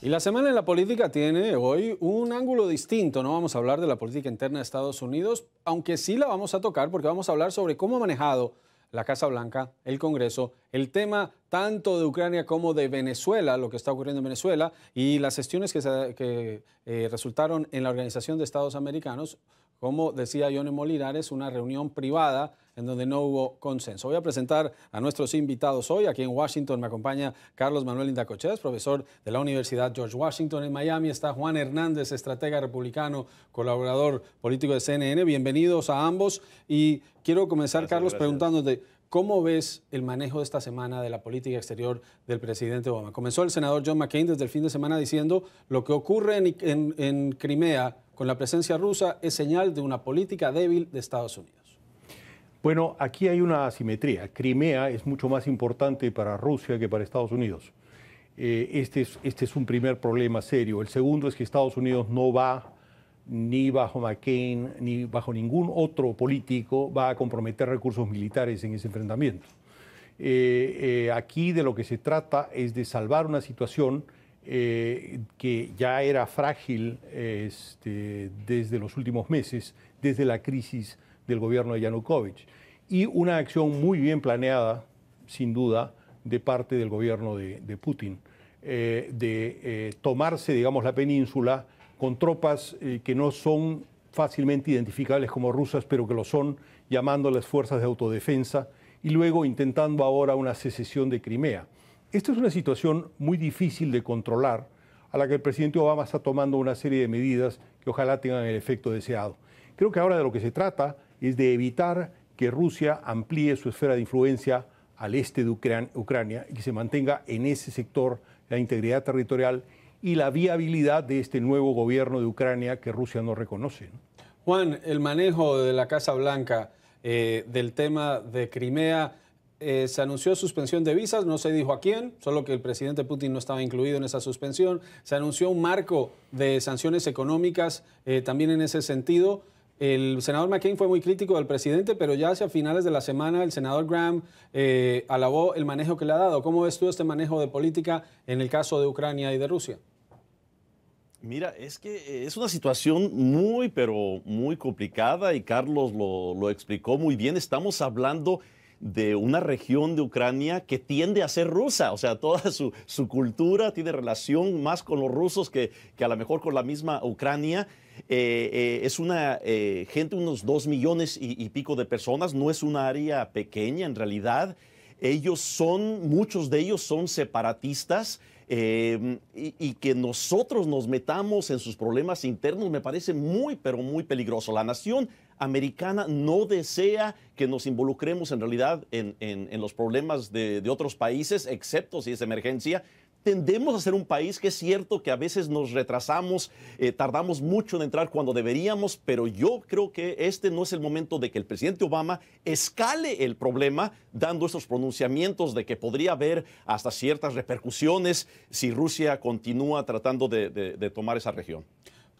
Y la semana en la política tiene hoy un ángulo distinto. No vamos a hablar de la política interna de Estados Unidos, aunque sí la vamos a tocar porque vamos a hablar sobre cómo ha manejado la Casa Blanca, el Congreso, el tema tanto de Ucrania como de Venezuela, lo que está ocurriendo en Venezuela y las gestiones que, eh, resultaron en la Organización de Estados Americanos, como decía Yone Molinares, una reunión privada en donde no hubo consenso. Voy a presentar a nuestros invitados hoy. Aquí en Washington me acompaña Carlos Manuel Indacochés, profesor de la Universidad George Washington. En Miami está Juan Hernández, estratega republicano, colaborador político de CNN. Bienvenidos a ambos. Y quiero comenzar, Carlos, preguntándote... ¿Cómo ves el manejo de esta semana de la política exterior del presidente Obama? Comenzó el senador John McCain desde el fin de semana diciendo lo que ocurre en Crimea con la presencia rusa es señal de una política débil de Estados Unidos. Bueno, aquí hay una asimetría. Crimea es mucho más importante para Rusia que para Estados Unidos. Eh, este, es, este es un primer problema serio. El segundo es que Estados Unidos no va ni bajo McCain, ni bajo ningún otro político, va a comprometer recursos militares en ese enfrentamiento. Eh, eh, aquí de lo que se trata es de salvar una situación que ya era frágil este, desde los últimos meses, desde la crisis del gobierno de Yanukovych. Y una acción muy bien planeada, sin duda, de parte del gobierno de, Putin, eh, de eh, tomarse, digamos, la península con tropas eh, que no son fácilmente identificables como rusas, pero que lo son, llamando a las fuerzas de autodefensa y luego intentando ahora una secesión de Crimea. Esta es una situación muy difícil de controlar, a la que el presidente Obama está tomando una serie de medidas que ojalá tengan el efecto deseado. Creo que ahora de lo que se trata es de evitar que Rusia amplíe su esfera de influencia al este de Ucrania y que se mantenga en ese sector la integridad territorial y la viabilidad de este nuevo gobierno de Ucrania que Rusia no reconoce. Juan, el manejo de la Casa Blanca eh, del tema de Crimea, eh, se anunció suspensión de visas, no se dijo a quién, solo que el presidente Putin no estaba incluido en esa suspensión. Se anunció un marco de sanciones económicas eh, también en ese sentido. El senador McCain fue muy crítico del presidente, pero ya hacia finales de la semana el senador Graham eh, alabó el manejo que le ha dado. ¿Cómo ves tú este manejo de política en el caso de Ucrania y de Rusia? Mira, es que eh, es una situación muy, pero muy complicada y Carlos lo, explicó muy bien. Estamos hablando de una región de Ucrania que tiende a ser rusa, o sea, toda su, cultura tiene relación más con los rusos que, que a lo mejor con la misma Ucrania. Eh, eh, es una eh, gente, unos dos millones y, pico de personas, no es un área pequeña en realidad. Ellos son, muchos de ellos son separatistas y, que nosotros nos metamos en sus problemas internos me parece muy, pero muy peligroso. La nación americana no desea que nos involucremos en realidad en, los problemas de, de otros países, excepto si es emergencia tendemos a ser un país que es cierto que a veces nos retrasamos, eh, tardamos mucho en entrar cuando deberíamos, pero yo creo que este no es el momento de que el presidente Obama escale el problema dando estos pronunciamientos de que podría haber hasta ciertas repercusiones si Rusia continúa tratando de, tomar esa región.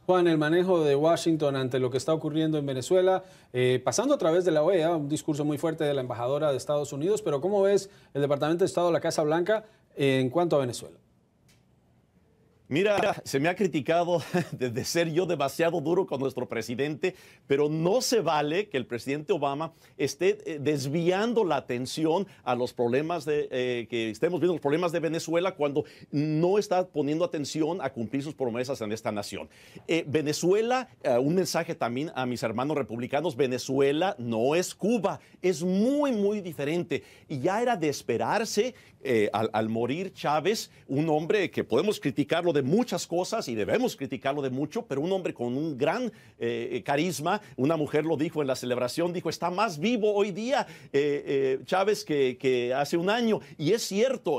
Juan, el manejo de Washington ante lo que está ocurriendo en Venezuela, eh, pasando a través de la OEA, un discurso muy fuerte de la embajadora de Estados Unidos, pero ¿cómo ves el Departamento de Estado de la Casa Blanca en cuanto a Venezuela. Mira, se me ha criticado de ser yo demasiado duro con nuestro presidente, pero no se vale que el presidente Obama esté eh, desviando la atención a los problemas de, eh, que estemos viendo, los problemas de Venezuela, cuando no está poniendo atención a cumplir sus promesas en esta nación. Eh, Venezuela, un mensaje también a mis hermanos republicanos, Venezuela no es Cuba, es muy, muy diferente. Y ya era de esperarse al, morir Chávez, un hombre que podemos criticarlo muchas cosas y debemos criticarlo de mucho, pero un hombre con un gran eh, eh, carisma, una mujer lo dijo en la celebración, dijo, está más vivo hoy día eh, Chávez que, hace un año. Y es cierto,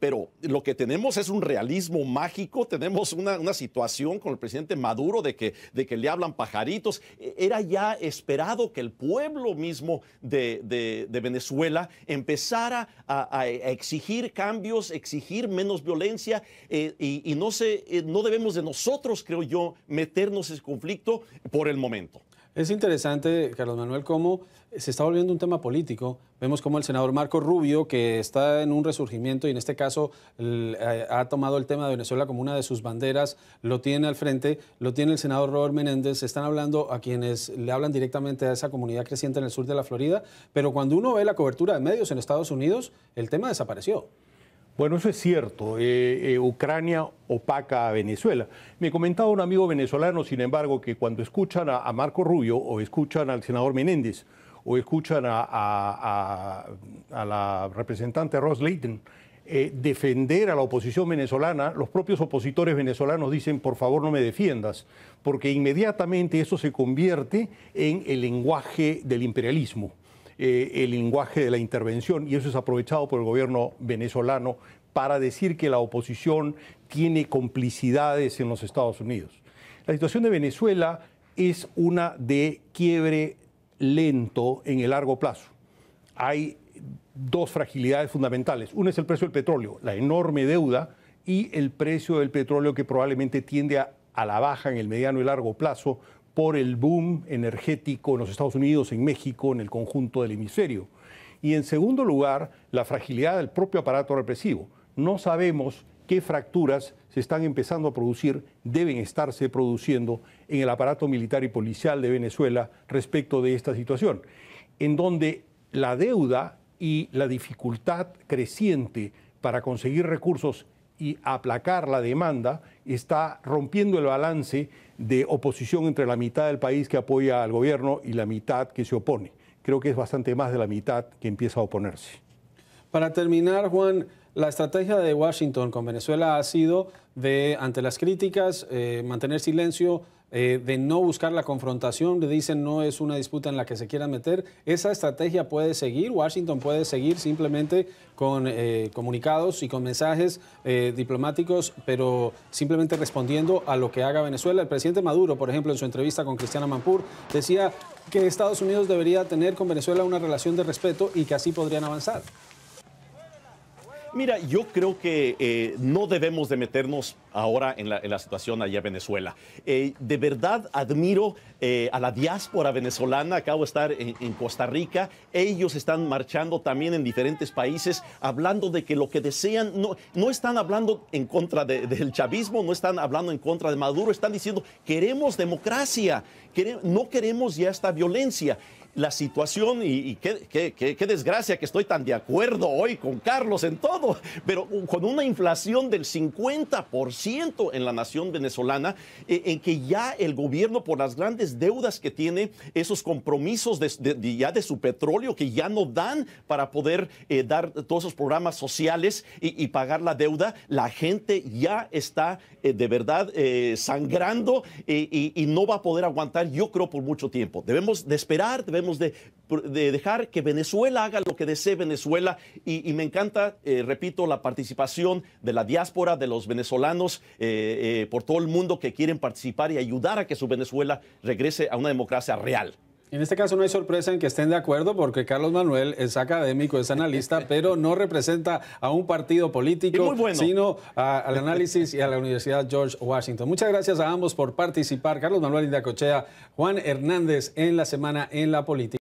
pero lo que tenemos es un realismo mágico, tenemos una, situación con el presidente Maduro de que, de que le hablan pajaritos. E, era ya esperado que el pueblo mismo de, Venezuela empezara a, exigir cambios, exigir menos violencia y no eh, no, debemos de nosotros, creo yo, meternos en conflicto por el momento. Es interesante, Carlos Manuel, cómo se está volviendo un tema político. Vemos cómo el senador Marco Rubio, que está en un resurgimiento y en este caso eh, ha tomado el tema de Venezuela como una de sus banderas, lo tiene al frente, lo tiene el senador Robert Menéndez, están hablando a quienes le hablan directamente a esa comunidad creciente en el sur de la Florida, pero cuando uno ve la cobertura de medios en Estados Unidos, el tema desapareció. Bueno, eso es cierto. Eh, eh, Ucrania opaca a Venezuela. Me comentaba un amigo venezolano, sin embargo, que cuando escuchan a, Marco Rubio o escuchan al senador Menéndez o escuchan a, la representante Ross Leighton eh, defender a la oposición venezolana, los propios opositores venezolanos dicen, por favor no me defiendas, porque inmediatamente eso se convierte en el lenguaje del imperialismo. Eh, el lenguaje de la intervención y eso es aprovechado por el gobierno venezolano para decir que la oposición tiene complicidades en los Estados Unidos. La situación de Venezuela es una de quiebre lento en el largo plazo. Hay dos fragilidades fundamentales. Una es el precio del petróleo, la enorme deuda, y el precio del petróleo que probablemente tiende a la baja en el mediano y largo plazo por el boom energético en los Estados Unidos, en México, en el conjunto del hemisferio. Y en segundo lugar, la fragilidad del propio aparato represivo. No sabemos qué fracturas se están empezando a producir, deben estarse produciendo en el aparato militar y policial de Venezuela respecto de esta situación, en donde la deuda y la dificultad creciente para conseguir recursos y aplacar la demanda, está rompiendo el balance de oposición entre la mitad del país que apoya al gobierno y la mitad que se opone. Creo que es bastante más de la mitad que empieza a oponerse. Para terminar, Juan, la estrategia de Washington con Venezuela ha sido de, ante las críticas, eh, mantener silencio, eh, de no buscar la confrontación, le dicen no es una disputa en la que se quiera meter. ¿Esa estrategia puede seguir? ¿Washington puede seguir simplemente con eh, comunicados y con mensajes eh, diplomáticos, pero simplemente respondiendo a lo que haga Venezuela? El presidente Maduro, por ejemplo, en su entrevista con Cristiana Mampur, decía que Estados Unidos debería tener con Venezuela una relación de respeto y que así podrían avanzar. Mira, yo creo que no debemos de meternos ahora en la, situación allá en Venezuela. Eh, de verdad admiro eh, a la diáspora venezolana, acabo de estar en, Costa Rica, ellos están marchando también en diferentes países, hablando de que lo que desean, no, no están hablando en contra del chavismo, no están hablando en contra de Maduro, están diciendo queremos democracia, no queremos ya esta violencia la situación y, qué, desgracia que estoy tan de acuerdo hoy con Carlos en todo, pero con una inflación del 50% en la nación venezolana, eh, en que ya el gobierno, por las grandes deudas que tiene, esos compromisos de, ya de su petróleo que ya no dan para poder eh, dar todos esos programas sociales y, pagar la deuda, la gente ya está eh, de verdad sangrando y, no va a poder aguantar, yo creo, por mucho tiempo. Debemos de esperar, debemos de, dejar que Venezuela haga lo que desee Venezuela y me encanta, repito, la participación de la diáspora, de los venezolanos eh, eh, por todo el mundo que quieren participar y ayudar a que su Venezuela regrese a una democracia real. En este caso no hay sorpresa en que estén de acuerdo porque Carlos Manuel es académico, es analista, pero no representa a un partido político, sino al análisis y a la Universidad George Washington. Muchas gracias a ambos por participar. Carlos Manuel Indacochea, Juan Hernández en la semana en la política.